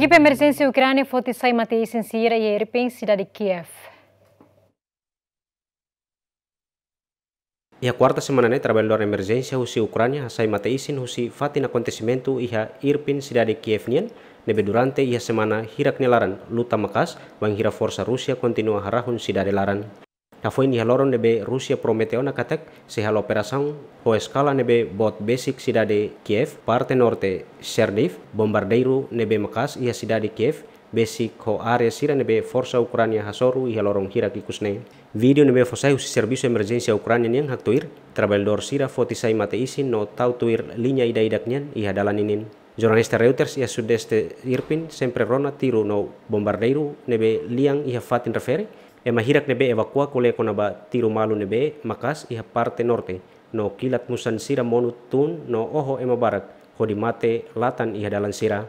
Equipe emergência Ucrânia foi sai Matei em Síria e Erpen, cidade de Kiev. Ya, quarta semana né trabalhador emergência husi Ucrânia sai mateisin husi fatin acontecimento e iha Irpin cidade Kiev nian nebe durante iha e semana hirak nelaran luta makas bang hira força Rusia kontinua harahun cidade laran. Αφού είναι η nebe Rusia prometió una katek se operasong ho eskala nebe bot basic sidade Kiev, parte norte Cherniv, bombardeiro nebe Makas ia sidade Kiev, basic ho area sira nebe forsa Ucrania hasoru y lorong hira kikusne. Video nebe fosai usi servicio emergencia Ucrania niang haktuir, trabajador sira fotisai isin no tuir línea ida ia y hadalaninin. Jurnalista Reuters ia sudeste Irpin sempre rona tiru no bombardeiro nebe liang ia fatin referi. Ema hirak nebe evakua kule kona ba tiru malu nebe makas iha parte norte no kilat musan sira monutun no oho ema barat hodimate latan iha dalan sira